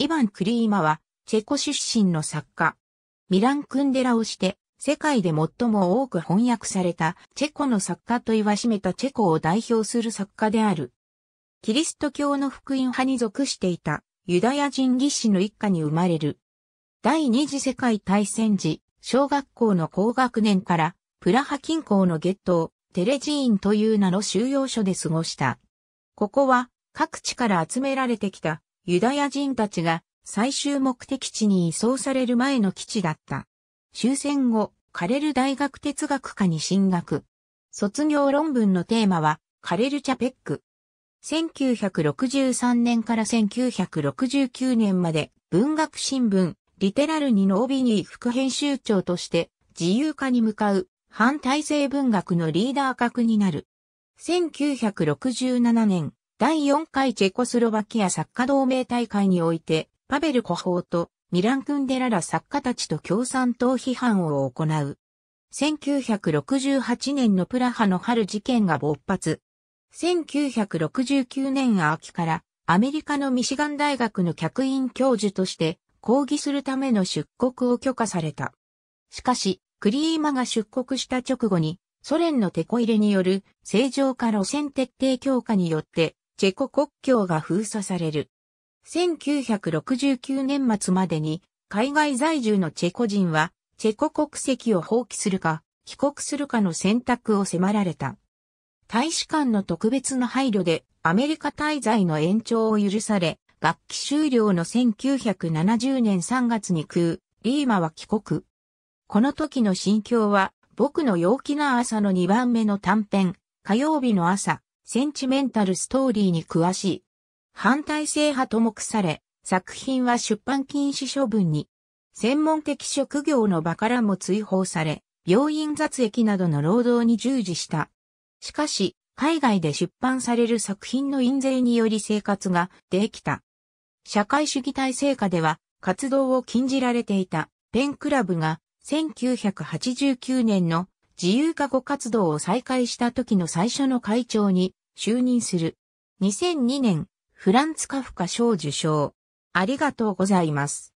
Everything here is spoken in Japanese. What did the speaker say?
イヴァン・クリーマは、チェコ出身の作家。ミラン・クンデラをして、世界で最も多く翻訳されたチェコの作家と言わしめたチェコを代表する作家である。キリスト教の福音派に属していたユダヤ人技師の一家に生まれる。第二次世界大戦時、小学校の高学年からプラハ近郊のゲットを、テレジーンという名の収容所で過ごした。ここは各地から集められてきたユダヤ人たちが最終目的地に移送される前の基地だった。終戦後、カレル大学哲学科に進学。卒業論文のテーマは、カレルチャペック。1963年から1969年まで文学新聞、リテラルにの帯に副編集長として自由化に向かう反体制文学のリーダー格になる。1967年、第4回チェコスロバキア作家同盟大会において、パベル・コホーとミラン・クンデラら作家たちと共産党批判を行う。1968年のプラハの春事件が勃発。1969年秋からアメリカのミシガン大学の客員教授として抗議するための出国を許可された。しかし、クリーマが出国した直後にソ連のテコ入れによる正常化路線徹底強化によってチェコ国境が封鎖される。1969年末までに海外在住のチェコ人はチェコ国籍を放棄するか帰国するかの選択を迫られた。大使館の特別な配慮でアメリカ滞在の延長を許され、学期終了の1970年3月に空、リーマは帰国。この時の心境は僕の陽気な朝の2番目の短編、火曜日の朝、センチメンタルストーリーに詳しい。反体制派と目され、作品は出版禁止処分に、専門的職業の場からも追放され、病院雑役などの労働に従事した。しかし、海外で出版される作品の印税により生活ができた。社会主義体制下では活動を禁じられていたペンクラブが1989年の自由化後活動を再開した時の最初の会長に就任する。2002年、フランツ・カフカ賞受賞。ありがとうございます。